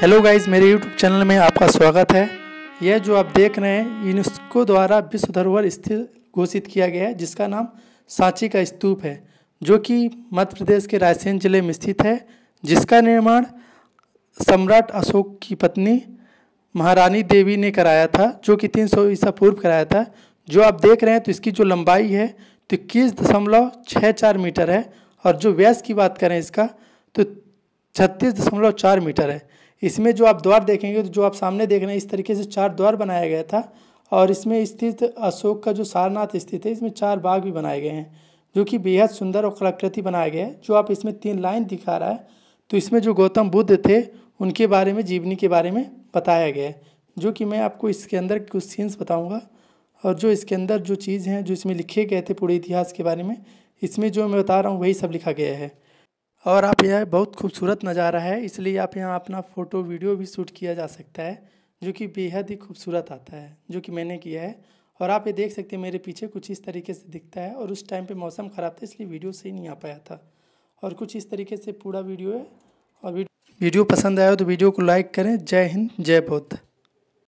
hello guys मेरे YouTube channel में आपका स्वागत है यह जो आप देख रहे हैं यूनेस्को द्वारा विश्व धरोहर स्थिर घोषित किया गया है जिसका नाम सांची का स्तूप है जो कि मध्य प्रदेश के रायसेन जिले में स्थित है जिसका निर्माण सम्राट अशोक की पत्नी महारानी देवी ने कराया था जो कि तीन सौ ईसा पूर्व कराया था जो आप देख रहे हैं तो इसकी जो लंबाई है तो इक्कीस दशमलव छः चार मीटर है और जो व्यास की बात करें इसका तो छत्तीस दशमलव चार मीटर है इसमें जो आप द्वार देखेंगे तो जो आप सामने देख रहे हैं इस तरीके से चार द्वार बनाया गया था और इसमें स्थित अशोक का जो सारनाथ स्थित है इसमें चार बाग भी बनाए गए हैं जो कि बेहद सुंदर और कलाकृति बनाया गया है जो आप इसमें तीन लाइन दिखा रहा है तो इसमें जो गौतम बुद्ध थे उनके बारे में जीवनी के बारे में बताया गया है जो कि मैं आपको इसके अंदर कुछ सीन्स बताऊँगा और जो इसके अंदर जो चीज़ हैं जो इसमें लिखे गए थे पूरे इतिहास के बारे में इसमें जो मैं बता रहा हूँ वही सब लिखा गया है और आप यह बहुत खूबसूरत नज़ारा है इसलिए आप यहाँ अपना फ़ोटो वीडियो भी शूट किया जा सकता है जो कि बेहद ही खूबसूरत आता है जो कि मैंने किया है और आप ये देख सकते हैं मेरे पीछे कुछ इस तरीके से दिखता है और उस टाइम पे मौसम ख़राब था इसलिए वीडियो सही नहीं आ पाया था और कुछ इस तरीके से पूरा वीडियो है और वीडियो पसंद आया हो तो वीडियो को लाइक करें जय हिंद जय बौद्ध